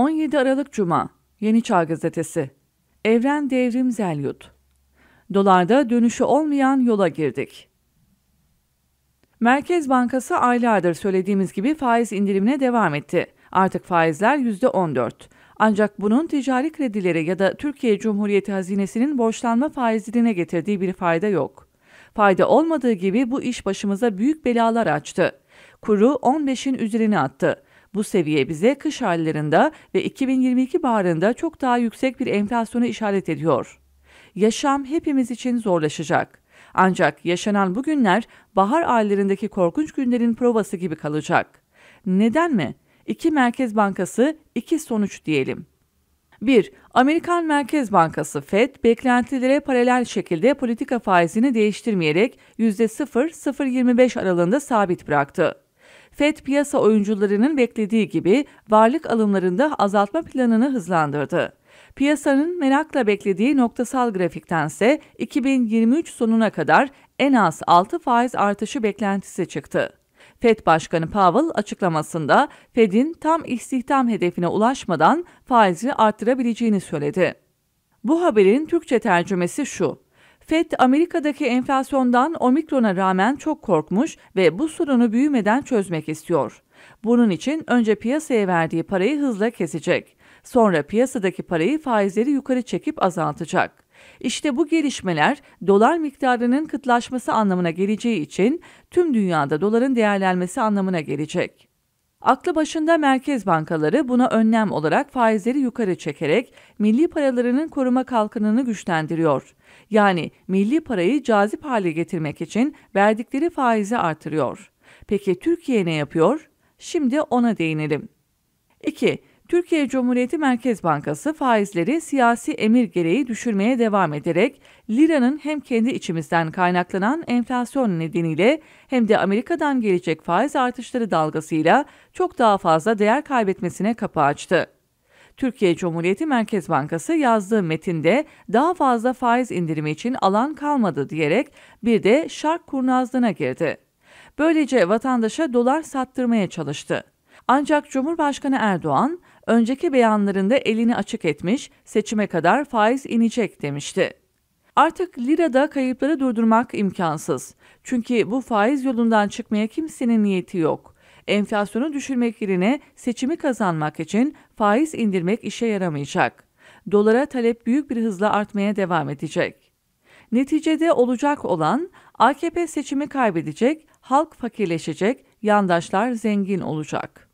17 Aralık Cuma Yeni Çağ Gazetesi Evren Devrim Zelyut Dolarda dönüşü olmayan yola girdik. Merkez Bankası aylardır söylediğimiz gibi faiz indirimine devam etti. Artık faizler %14. Ancak bunun ticari kredilere ya da Türkiye Cumhuriyeti hazinesinin borçlanma faizine getirdiği bir fayda yok. Fayda olmadığı gibi bu iş başımıza büyük belalar açtı. Kuru 15'in üzerine attı. Bu seviye bize kış aylarında ve 2022 baharında çok daha yüksek bir enflasyonu işaret ediyor. Yaşam hepimiz için zorlaşacak. Ancak yaşanan bu günler bahar aylarındaki korkunç günlerin provası gibi kalacak. Neden mi? İki Merkez Bankası, iki sonuç diyelim. 1. Amerikan Merkez Bankası Fed, beklentilere paralel şekilde politika faizini değiştirmeyerek %0-0.25 aralığında sabit bıraktı. FED piyasa oyuncularının beklediği gibi varlık alımlarında azaltma planını hızlandırdı. Piyasanın merakla beklediği noktasal ise 2023 sonuna kadar en az 6 faiz artışı beklentisi çıktı. Fed Başkanı Powell açıklamasında Fed'in tam istihdam hedefine ulaşmadan faizi arttırabileceğini söyledi. Bu haberin Türkçe tercümesi şu. FED Amerika'daki enflasyondan omikrona rağmen çok korkmuş ve bu sorunu büyümeden çözmek istiyor. Bunun için önce piyasaya verdiği parayı hızla kesecek. Sonra piyasadaki parayı faizleri yukarı çekip azaltacak. İşte bu gelişmeler dolar miktarının kıtlaşması anlamına geleceği için tüm dünyada doların değerlenmesi anlamına gelecek. Aklı başında merkez bankaları buna önlem olarak faizleri yukarı çekerek milli paralarının koruma kalkanını güçlendiriyor. Yani milli parayı cazip hale getirmek için verdikleri faizi artırıyor. Peki Türkiye ne yapıyor? Şimdi ona değinelim. 2. Türkiye Cumhuriyeti Merkez Bankası faizleri siyasi emir gereği düşürmeye devam ederek liranın hem kendi içimizden kaynaklanan enflasyon nedeniyle hem de Amerika'dan gelecek faiz artışları dalgasıyla çok daha fazla değer kaybetmesine kapı açtı. Türkiye Cumhuriyeti Merkez Bankası yazdığı metinde daha fazla faiz indirimi için alan kalmadı diyerek bir de şark kurnazlığına girdi. Böylece vatandaşa dolar sattırmaya çalıştı. Ancak Cumhurbaşkanı Erdoğan önceki beyanlarında elini açık etmiş, seçime kadar faiz inecek demişti. Artık lirada kayıpları durdurmak imkansız. Çünkü bu faiz yolundan çıkmaya kimsenin niyeti yok. Enflasyonu düşürmek yerine seçimi kazanmak için faiz indirmek işe yaramayacak. Dolara talep büyük bir hızla artmaya devam edecek. Neticede olacak olan AKP seçimi kaybedecek, halk fakirleşecek, yandaşlar zengin olacak.